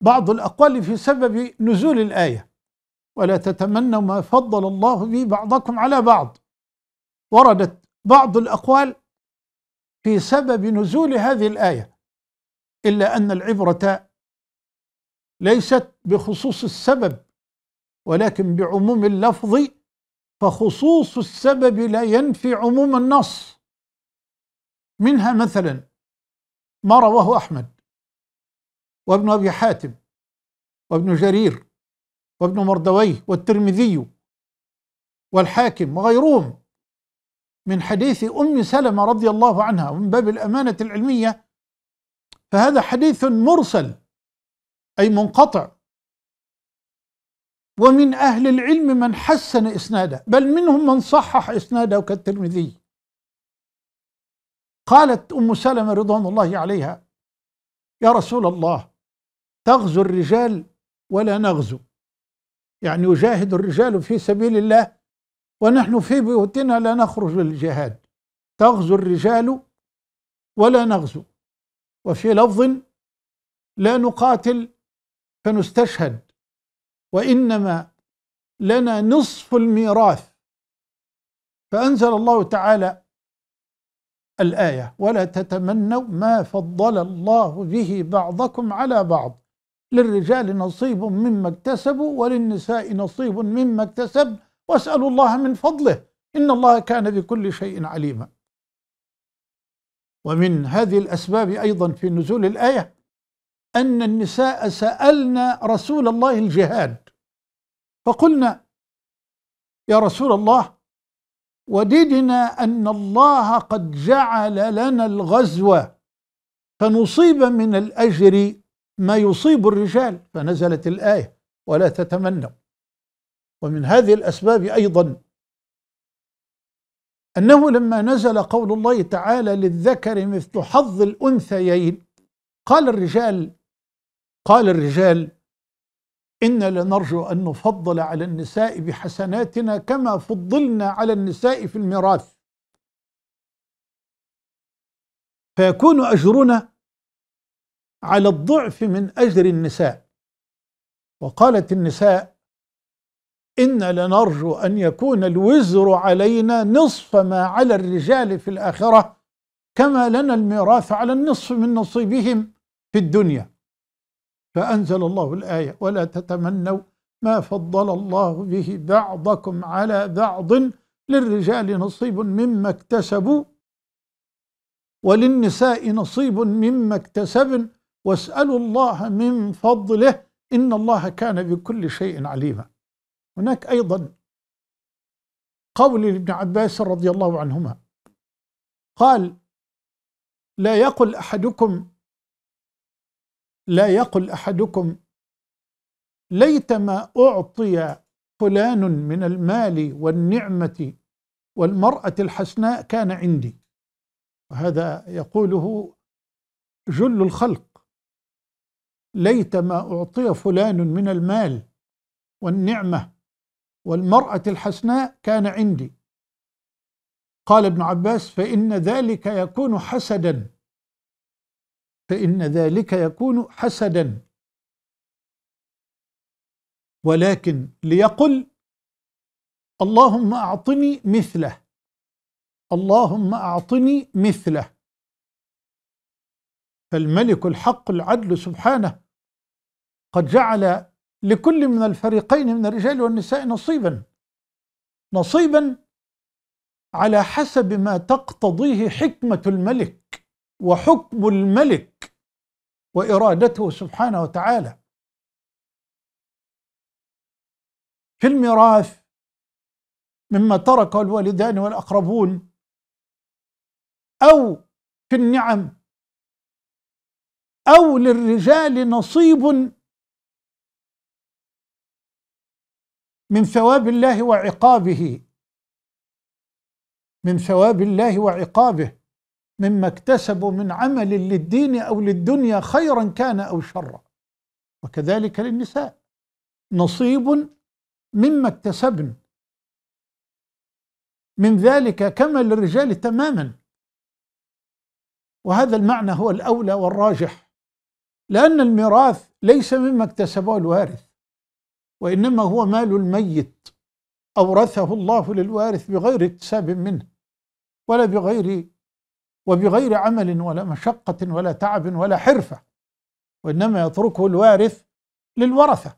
بعض الأقوال في سبب نزول الآية ولا تتمنوا ما فضل الله به بعضكم على بعض وردت بعض الأقوال في سبب نزول هذه الآية إلا أن العبرة ليست بخصوص السبب ولكن بعموم اللفظ فخصوص السبب لا ينفي عموم النص منها مثلا ما رواه أحمد وابن أبي حاتم وابن جرير وابن مردويه والترمذي والحاكم وغيرهم من حديث أم سلمة رضي الله عنها ومن باب الأمانة العلمية فهذا حديث مرسل أي منقطع ومن أهل العلم من حسن إسناده بل منهم من صحح إسناده كالترمذي قالت أم سلمة رضوان الله عليها يا رسول الله تغزو الرجال ولا نغزو يعني يجاهد الرجال في سبيل الله ونحن في بيوتنا لا نخرج للجهاد تغزو الرجال ولا نغزو وفي لفظ لا نقاتل فنستشهد وانما لنا نصف الميراث فانزل الله تعالى الايه ولا تتمنوا ما فضل الله به بعضكم على بعض للرجال نصيب مما اكتسبوا وللنساء نصيب مما اكتسب واسألوا الله من فضله إن الله كان بكل شيء عليما ومن هذه الأسباب أيضا في نزول الآية أن النساء سألنا رسول الله الجهاد فقلنا يا رسول الله وددنا أن الله قد جعل لنا الغزو فنصيب من الأجر ما يصيب الرجال فنزلت الآية ولا تتمنوا ومن هذه الأسباب أيضا أنه لما نزل قول الله تعالى للذكر مثل حظ الأنثيين قال الرجال قال الرجال إنا لنرجو أن نفضل على النساء بحسناتنا كما فضلنا على النساء في الميراث فيكون أجرنا على الضعف من أجر النساء وقالت النساء إن لنرجو أن يكون الوزر علينا نصف ما على الرجال في الآخرة كما لنا الميراث على النصف من نصيبهم في الدنيا فأنزل الله الآية ولا تتمنوا ما فضل الله به بعضكم على بعض للرجال نصيب مما اكتسبوا وللنساء نصيب مما اكتسبن واسألوا الله من فضله إن الله كان بكل شيء عليما هناك أيضا قول لابن عباس رضي الله عنهما قال لا يقل أحدكم لا يقل أحدكم ليتما أعطي فلان من المال والنعمة والمرأة الحسناء كان عندي وهذا يقوله جل الخلق ليت ما أعطي فلان من المال والنعمة والمرأة الحسناء كان عندي قال ابن عباس فإن ذلك يكون حسدا فإن ذلك يكون حسدا ولكن ليقل اللهم أعطني مثله اللهم أعطني مثله فالملك الحق العدل سبحانه قد جعل لكل من الفريقين من الرجال والنساء نصيبا نصيبا على حسب ما تقتضيه حكمه الملك وحكم الملك وارادته سبحانه وتعالى في الميراث مما تركه الوالدان والاقربون او في النعم أو للرجال نصيب من ثواب الله وعقابه من ثواب الله وعقابه مما اكتسبوا من عمل للدين أو للدنيا خيرا كان أو شرا وكذلك للنساء نصيب مما اكتسبن من ذلك كما للرجال تماما وهذا المعنى هو الأولى والراجح لأن الميراث ليس مما اكتسبه الوارث وإنما هو مال الميت أورثه الله للوارث بغير اكتساب منه ولا بغير وبغير عمل ولا مشقة ولا تعب ولا حرفة وإنما يتركه الوارث للورثة